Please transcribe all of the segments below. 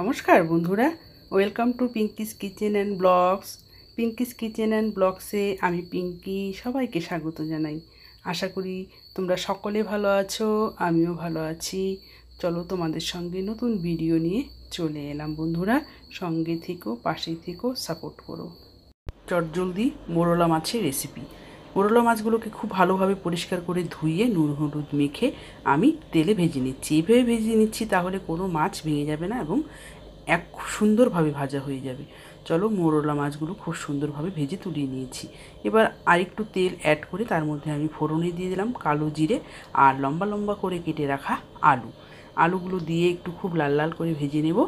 নমস্কার বন্ধুরা welcome to Pinky's kitchen and blogs Pinky's kitchen and ব্লগসে আমি পিঙ্কি সবাইকে স্বাগত জানাই আশা করি তোমরা সকলে ভালো আছো আমিও ভালো আছি চলো তোমাদের সঙ্গে নতুন ভিডিও নিয়ে চলে এলাম বন্ধুরা সঙ্গে থেকো পাশে থেকো সাপোর্ট করো চটজলদি মোরলা মাছের রেসিপি মোরলা মাছগুলোকে খুব ভালোভাবে পরিষ্কার করে ধুইয়ে নুন হলুদ মেখে আমি তেলে ভেজে নিচ্ছি এইভাবে ভেজে নিচ্ছি তাহলে কোনো মাছ ভেঙে যাবে না এবং এক সুন্দরভাবে ভাজা হয়ে যাবে চলো মোরলা মাছগুলো খুব সুন্দরভাবে ভেজে তুলিয়ে নিয়েছি এবার আরেকটু তেল অ্যাড করে তার মধ্যে আমি ফোড়নে দিয়ে দিলাম কালো জিরে আর লম্বা লম্বা করে কেটে রাখা আলু আলুগুলো দিয়ে একটু খুব লাল লাল করে ভেজে নেবো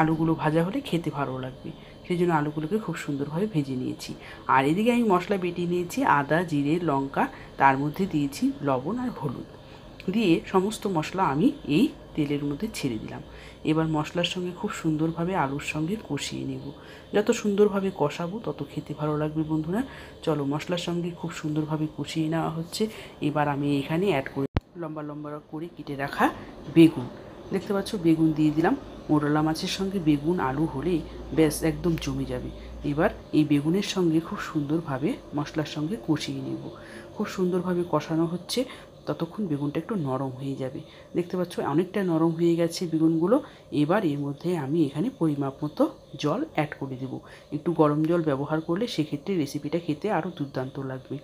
আলুগুলো ভাজা হলে খেতে ভালো লাগবে সেই জন্য আলুগুলোকে খুব সুন্দরভাবে ভেজে নিয়েছি আর এদিকে আমি মশলা বেটে নিয়েছি আদা জিরে লঙ্কা তার মধ্যে দিয়েছি লবণ আর হলুদ দিয়ে সমস্ত মশলা আমি এই তেলের মধ্যে ছেড়ে দিলাম এবার মশলার সঙ্গে খুব সুন্দরভাবে আলুর সঙ্গে কষিয়ে নেব যত সুন্দরভাবে কষাবো তত খেতে ভালো লাগবে বন্ধুরা চলো মশলার সঙ্গে খুব সুন্দরভাবে কষিয়ে নেওয়া হচ্ছে এবার আমি এখানে অ্যাড করে লম্বা লম্বা করে কেটে রাখা বেগুন দেখতে পাচ্ছ বেগুন দিয়ে দিলাম মোটলা মাছের সঙ্গে বেগুন আলু হলে ব্যাস একদম জমে যাবে এবার এই বেগুনের সঙ্গে খুব সুন্দরভাবে মশলার সঙ্গে কষিয়ে নেব খুব সুন্দরভাবে কষানো হচ্ছে ততক্ষণ বেগুনটা একটু নরম হয়ে যাবে দেখতে পাচ্ছ অনেকটা নরম হয়ে গেছে বেগুনগুলো এবার এর মধ্যে আমি এখানে পরিমাপ মতো জল অ্যাড করে দেব একটু গরম জল ব্যবহার করলে সেক্ষেত্রে রেসিপিটা খেতে আরও দুর্দান্ত লাগবে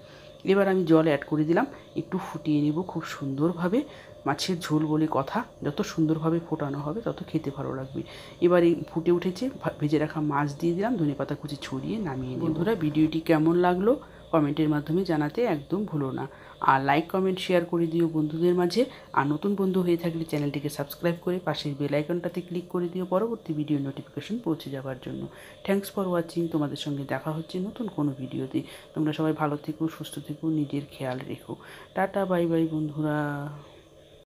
এবার আমি জল অ্যাড করে দিলাম একটু ফুটিয়ে নিব খুব সুন্দরভাবে মাছের ঝোল বলে কথা যত সুন্দরভাবে ফোটানো হবে তত খেতে ভালো লাগবে এবার এই ফুটে উঠেছে ভেজে রাখা মাছ দিয়ে দিলাম ধনে পাতা কুচি ছড়িয়ে নামিয়ে বন্ধুরা ভিডিওটি কেমন লাগলো কমেন্টের মাধ্যমে জানাতে একদম ভুলো না আর লাইক কমেন্ট শেয়ার করে দিও বন্ধুদের মাঝে আর নতুন বন্ধু হয়ে থাকলে চ্যানেলটিকে সাবস্ক্রাইব করে পাশের বেলাইকনটাতে ক্লিক করে দিও পরবর্তী ভিডিও নোটিফিকেশন পৌঁছে যাওয়ার জন্য থ্যাংকস ফর ওয়াচিং তোমাদের সঙ্গে দেখা হচ্ছে নতুন কোনো ভিডিওতে তোমরা সবাই ভালো থেকো সুস্থ থেকো নিজের খেয়াল রেখো টাটা বাই বাই বন্ধুরা